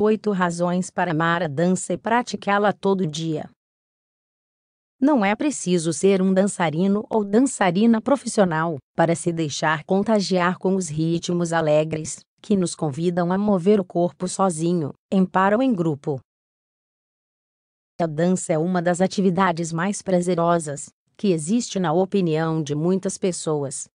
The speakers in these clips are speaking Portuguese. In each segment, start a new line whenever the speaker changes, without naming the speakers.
Oito razões para amar a dança e praticá-la todo dia. Não é preciso ser um dançarino ou dançarina profissional para se deixar contagiar com os ritmos alegres que nos convidam a mover o corpo sozinho, em par ou em grupo. A dança é uma das atividades mais prazerosas que existe na opinião de muitas pessoas.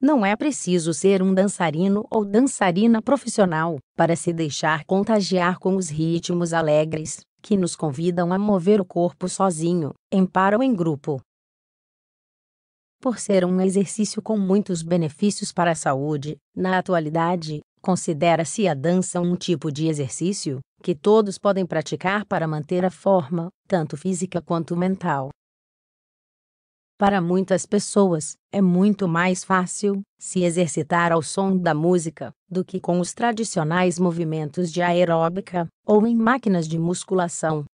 Não é preciso ser um dançarino ou dançarina profissional para se deixar contagiar com os ritmos alegres que nos convidam a mover o corpo sozinho, em par ou em grupo. Por ser um exercício com muitos benefícios para a saúde, na atualidade, considera-se a dança um tipo de exercício que todos podem praticar para manter a forma, tanto física quanto mental. Para muitas pessoas, é muito mais fácil se exercitar ao som da música do que com os tradicionais movimentos de aeróbica ou em máquinas de musculação.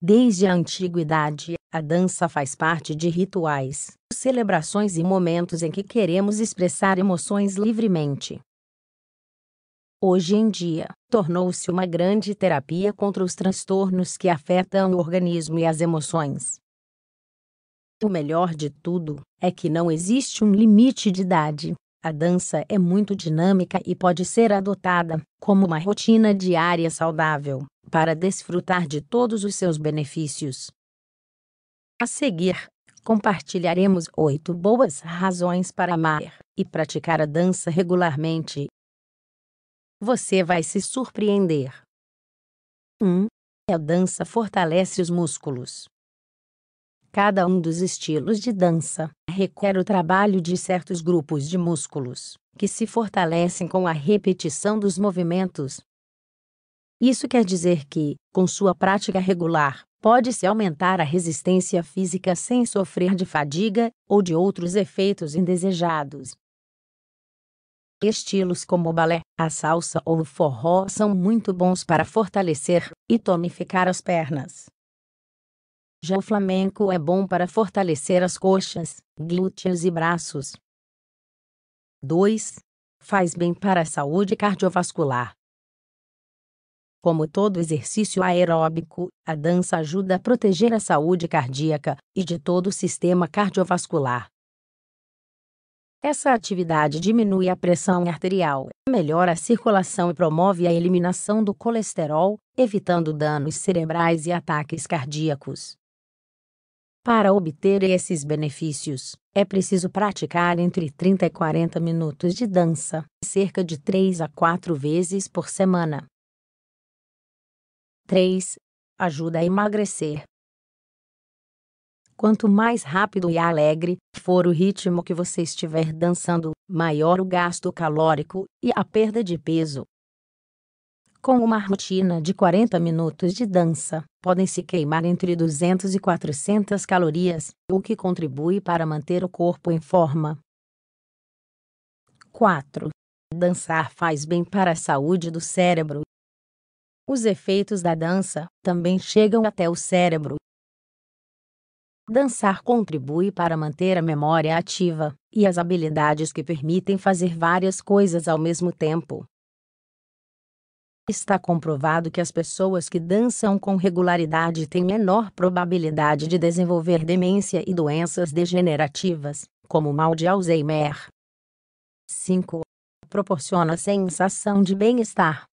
Desde a antiguidade, a dança faz parte de rituais, celebrações e momentos em que queremos expressar emoções livremente. Hoje em dia, tornou-se uma grande terapia contra os transtornos que afetam o organismo e as emoções. O melhor de tudo é que não existe um limite de idade. A dança é muito dinâmica e pode ser adotada como uma rotina diária saudável para desfrutar de todos os seus benefícios. A seguir, compartilharemos oito boas razões para amar e praticar a dança regularmente. Você vai se surpreender. 1. Um, a dança fortalece os músculos. Cada um dos estilos de dança requer o trabalho de certos grupos de músculos, que se fortalecem com a repetição dos movimentos. Isso quer dizer que, com sua prática regular, pode-se aumentar a resistência física sem sofrer de fadiga ou de outros efeitos indesejados. Estilos como o balé, a salsa ou o forró são muito bons para fortalecer e tonificar as pernas. Já o flamenco é bom para fortalecer as coxas, glúteos e braços. 2. Faz bem para a saúde cardiovascular. Como todo exercício aeróbico, a dança ajuda a proteger a saúde cardíaca e de todo o sistema cardiovascular. Essa atividade diminui a pressão arterial, melhora a circulação e promove a eliminação do colesterol, evitando danos cerebrais e ataques cardíacos. Para obter esses benefícios, é preciso praticar entre 30 e 40 minutos de dança, cerca de 3 a 4 vezes por semana. 3. Ajuda a emagrecer. Quanto mais rápido e alegre for o ritmo que você estiver dançando, maior o gasto calórico e a perda de peso com uma rotina de 40 minutos de dança, podem se queimar entre 200 e 400 calorias, o que contribui para manter o corpo em forma. 4. Dançar faz bem para a saúde do cérebro. Os efeitos da dança também chegam até o cérebro. Dançar contribui para manter a memória ativa e as habilidades que permitem fazer várias coisas ao mesmo tempo, Está comprovado que as pessoas que dançam com regularidade têm menor probabilidade de desenvolver demência e doenças degenerativas, como o mal de Alzheimer. 5. Proporciona sensação de bem-estar.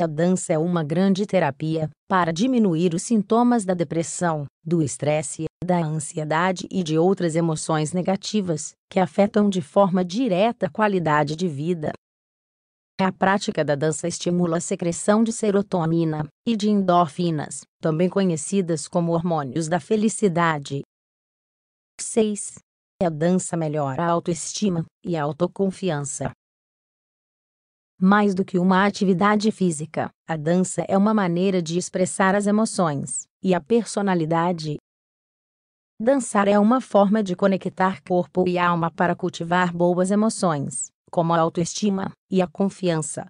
A dança é uma grande terapia para diminuir os sintomas da depressão, do estresse, da ansiedade e de outras emoções negativas que afetam de forma direta a qualidade de vida. É a prática da dança estimula a secreção de serotonina e de endorfinas, também conhecidas como hormônios da felicidade. 6. É a dança melhora a autoestima e a autoconfiança. Mais do que uma atividade física, a dança é uma maneira de expressar as emoções e a personalidade. Dançar é uma forma de conectar corpo e alma para cultivar boas emoções como a autoestima e a confiança.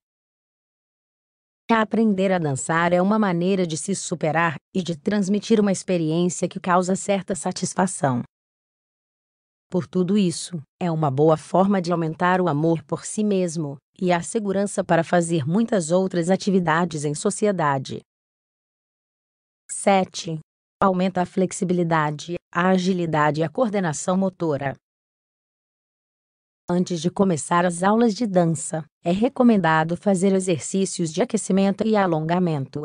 Aprender a dançar é uma maneira de se superar e de transmitir uma experiência que causa certa satisfação. Por tudo isso, é uma boa forma de aumentar o amor por si mesmo e a segurança para fazer muitas outras atividades em sociedade. 7. Aumenta a flexibilidade, a agilidade e a coordenação motora. Antes de começar as aulas de dança, é recomendado fazer exercícios de aquecimento e alongamento.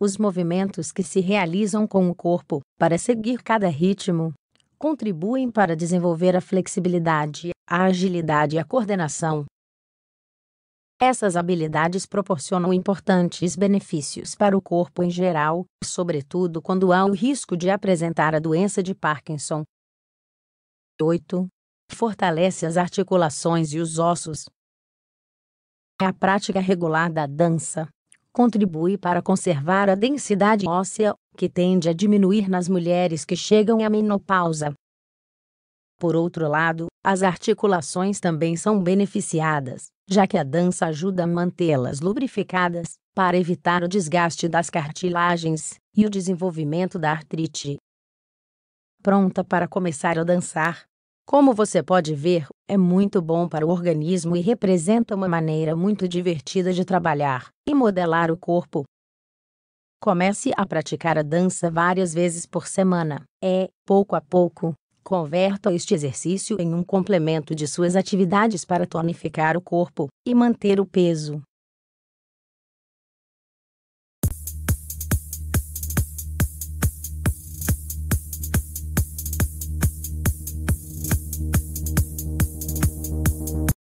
Os movimentos que se realizam com o corpo, para seguir cada ritmo, contribuem para desenvolver a flexibilidade, a agilidade e a coordenação. Essas habilidades proporcionam importantes benefícios para o corpo em geral, sobretudo quando há o risco de apresentar a doença de Parkinson. 8. Fortalece as articulações e os ossos. É a prática regular da dança contribui para conservar a densidade óssea, que tende a diminuir nas mulheres que chegam à menopausa. Por outro lado, as articulações também são beneficiadas, já que a dança ajuda a mantê-las lubrificadas, para evitar o desgaste das cartilagens e o desenvolvimento da artrite. Pronta para começar a dançar, como você pode ver, é muito bom para o organismo e representa uma maneira muito divertida de trabalhar e modelar o corpo. Comece a praticar a dança várias vezes por semana. É, pouco a pouco, converta este exercício em um complemento de suas atividades para tonificar o corpo e manter o peso.